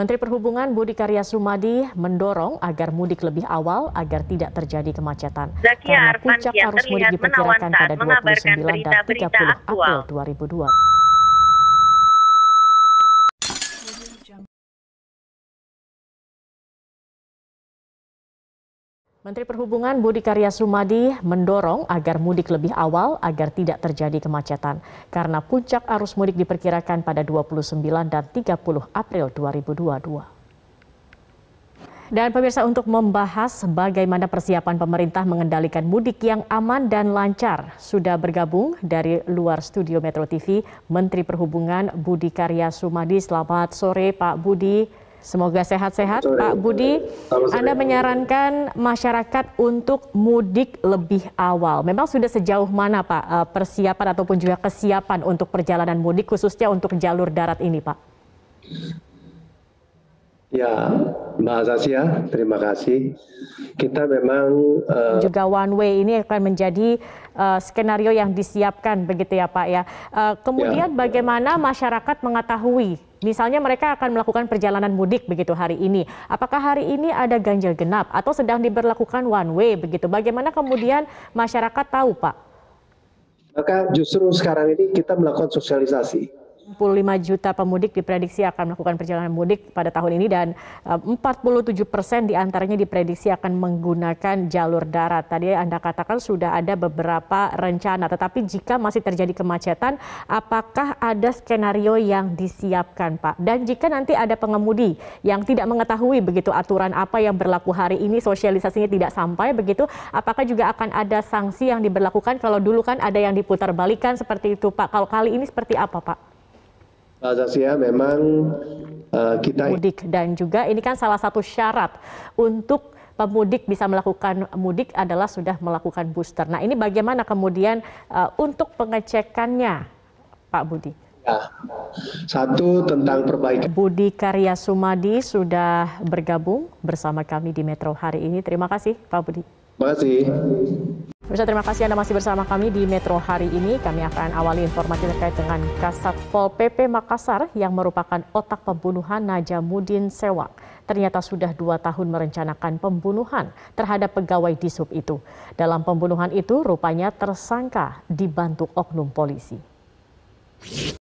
Menteri Perhubungan Budi Karya Sumadi mendorong agar mudik lebih awal agar tidak terjadi kemacetan. Zakia Karena puncak arus mudik diperkirakan pada 29 dan 30 April 2020. Menteri Perhubungan Budi Karya Sumadi mendorong agar mudik lebih awal agar tidak terjadi kemacetan karena puncak arus mudik diperkirakan pada 29 dan 30 April 2022. Dan pemirsa untuk membahas bagaimana persiapan pemerintah mengendalikan mudik yang aman dan lancar, sudah bergabung dari luar studio Metro TV Menteri Perhubungan Budi Karya Sumadi. Selamat sore Pak Budi. Semoga sehat-sehat Pak ya. Budi. Anda menyarankan masyarakat untuk mudik lebih awal. Memang sudah sejauh mana Pak eh, persiapan ataupun juga kesiapan untuk perjalanan mudik khususnya untuk jalur darat ini Pak? Ya, Mbak Azasia, terima kasih. Kita memang uh, juga one way ini akan menjadi uh, skenario yang disiapkan begitu ya Pak ya. Uh, kemudian ya. bagaimana masyarakat mengetahui misalnya mereka akan melakukan perjalanan mudik begitu hari ini. Apakah hari ini ada ganjil genap atau sedang diberlakukan one way begitu? Bagaimana kemudian masyarakat tahu Pak? Maka justru sekarang ini kita melakukan sosialisasi lima juta pemudik diprediksi akan melakukan perjalanan mudik pada tahun ini dan 47 eh, persen diantaranya diprediksi akan menggunakan jalur darat. Tadi Anda katakan sudah ada beberapa rencana, tetapi jika masih terjadi kemacetan, apakah ada skenario yang disiapkan Pak? Dan jika nanti ada pengemudi yang tidak mengetahui begitu aturan apa yang berlaku hari ini, sosialisasinya tidak sampai begitu, apakah juga akan ada sanksi yang diberlakukan kalau dulu kan ada yang diputar balikan seperti itu Pak? Kalau kali ini seperti apa Pak? zasya memang uh, kita mudik dan juga ini kan salah satu syarat untuk pemudik bisa melakukan mudik adalah sudah melakukan booster. Nah, ini bagaimana kemudian uh, untuk pengecekannya, Pak Budi? Ya. Satu tentang perbaikan. Budi Karya Sumadi sudah bergabung bersama kami di Metro hari ini. Terima kasih, Pak Budi. Terima kasih. Pemirsa terima kasih Anda masih bersama kami di Metro hari ini. Kami akan awali informasi terkait dengan Kasat Pol PP Makassar yang merupakan otak pembunuhan Najamudin Sewak. Ternyata sudah dua tahun merencanakan pembunuhan terhadap pegawai di sub itu. Dalam pembunuhan itu rupanya tersangka dibantu oknum polisi.